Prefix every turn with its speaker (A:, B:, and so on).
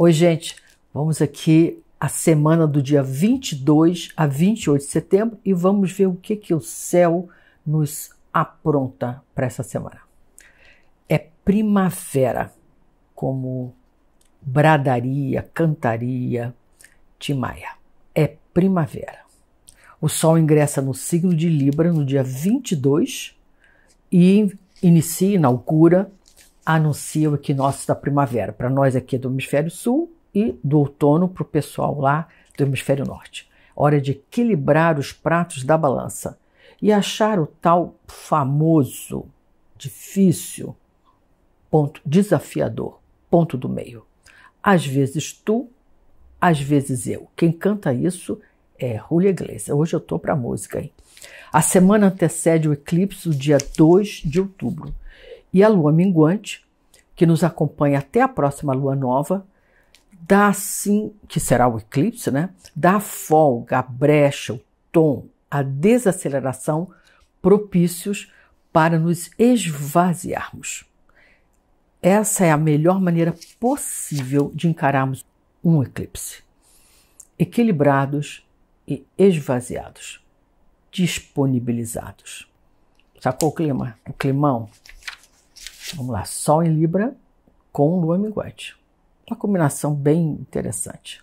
A: Oi, gente, vamos aqui a semana do dia 22 a 28 de setembro e vamos ver o que, que o céu nos apronta para essa semana. É primavera, como bradaria, cantaria Timaya. É primavera. O Sol ingressa no signo de Libra no dia 22 e inicia, inaugura anuncia o equinócio da primavera. Para nós aqui do hemisfério sul e do outono para o pessoal lá do hemisfério norte. Hora de equilibrar os pratos da balança e achar o tal famoso, difícil, ponto desafiador, ponto do meio. Às vezes tu, às vezes eu. Quem canta isso é Julia Iglesias. Hoje eu tô para música, hein? A semana antecede o eclipse, o dia 2 de outubro. E a lua minguante que nos acompanha até a próxima lua nova, dá sim, que será o eclipse, né? Dá folga, a brecha, o tom, a desaceleração propícios para nos esvaziarmos. Essa é a melhor maneira possível de encararmos um eclipse. Equilibrados e esvaziados, disponibilizados. Sacou o clima? O climão? Vamos lá, Sol em Libra com Lua Minguante. Uma combinação bem interessante.